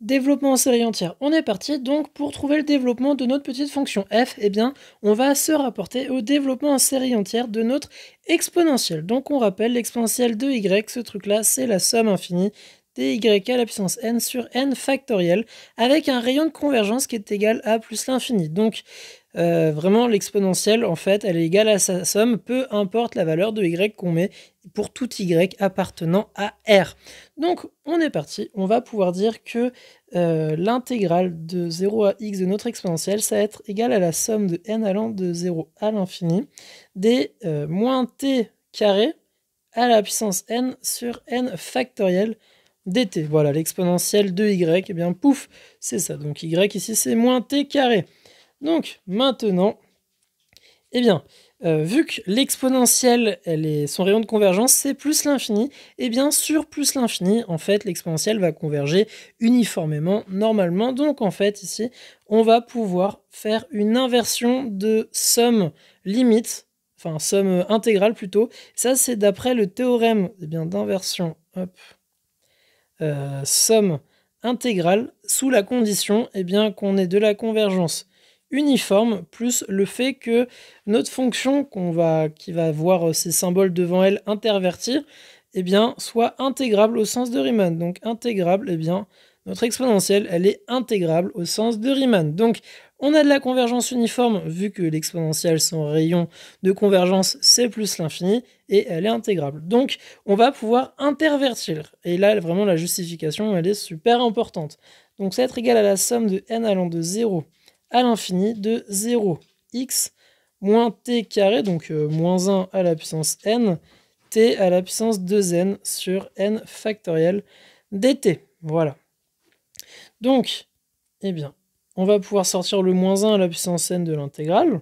Développement en série entière. On est parti donc pour trouver le développement de notre petite fonction f, eh bien on va se rapporter au développement en série entière de notre exponentielle. Donc on rappelle l'exponentielle de y, ce truc là c'est la somme infinie de y à la puissance n sur n factorielle avec un rayon de convergence qui est égal à plus l'infini. Donc euh, vraiment, l'exponentielle, en fait, elle est égale à sa somme, peu importe la valeur de y qu'on met pour tout y appartenant à r. Donc, on est parti. On va pouvoir dire que euh, l'intégrale de 0 à x de notre exponentielle, ça va être égal à la somme de n allant de 0 à l'infini des euh, moins t carré à la puissance n sur n factoriel dt. Voilà, l'exponentielle de y, et eh bien pouf, c'est ça. Donc y ici, c'est moins t carré. Donc maintenant, eh bien, euh, vu que l'exponentielle, son rayon de convergence, c'est plus l'infini, et eh bien sur plus l'infini, en fait, l'exponentielle va converger uniformément, normalement. Donc en fait, ici, on va pouvoir faire une inversion de somme limite, enfin somme intégrale plutôt. Ça, c'est d'après le théorème eh bien d'inversion, euh, somme intégrale, sous la condition eh bien qu'on ait de la convergence uniforme, plus le fait que notre fonction qu'on va, qui va voir euh, ces symboles devant elle intervertir, eh bien, soit intégrable au sens de Riemann. Donc intégrable, eh bien, notre exponentielle, elle est intégrable au sens de Riemann. Donc on a de la convergence uniforme, vu que l'exponentielle, son rayon de convergence, c'est plus l'infini, et elle est intégrable. Donc on va pouvoir intervertir. Et là, vraiment, la justification, elle est super importante. Donc ça va être égal à la somme de n allant de 0 à l'infini de 0x moins t carré, donc euh, moins 1 à la puissance n, t à la puissance 2n sur n factoriel dt. Voilà. Donc, eh bien, on va pouvoir sortir le moins 1 à la puissance n de l'intégrale.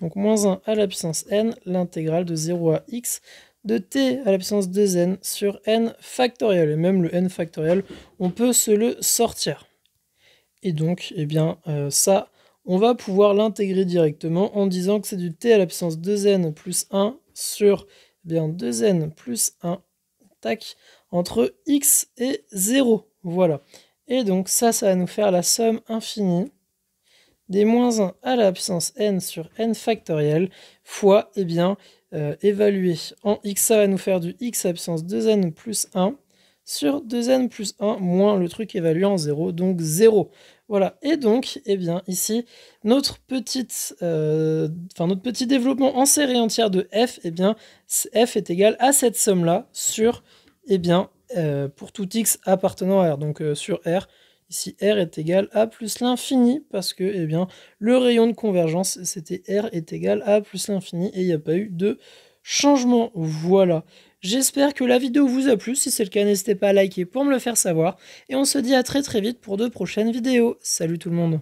Donc moins 1 à la puissance n, l'intégrale de 0 à x de t à la puissance 2n sur n factoriel. Et même le n factoriel, on peut se le sortir. Et donc, eh bien, euh, ça, on va pouvoir l'intégrer directement en disant que c'est du t à la puissance 2n plus 1 sur eh bien 2n plus 1, tac, entre x et 0. Voilà. Et donc ça, ça va nous faire la somme infinie des moins 1 à la puissance n sur n factoriel fois, eh bien, euh, évalué en x, ça va nous faire du x à la puissance 2n plus 1 sur 2n plus 1 moins le truc évalué en 0, donc 0. Voilà, et donc, eh bien, ici, notre, petite, euh, enfin, notre petit développement en série entière de f, eh bien, f est égal à cette somme-là sur, eh bien, euh, pour tout x appartenant à R, donc euh, sur R, ici R est égal à plus l'infini, parce que eh bien, le rayon de convergence, c'était R est égal à plus l'infini, et il n'y a pas eu de changement. Voilà. J'espère que la vidéo vous a plu, si c'est le cas n'hésitez pas à liker pour me le faire savoir, et on se dit à très très vite pour de prochaines vidéos. Salut tout le monde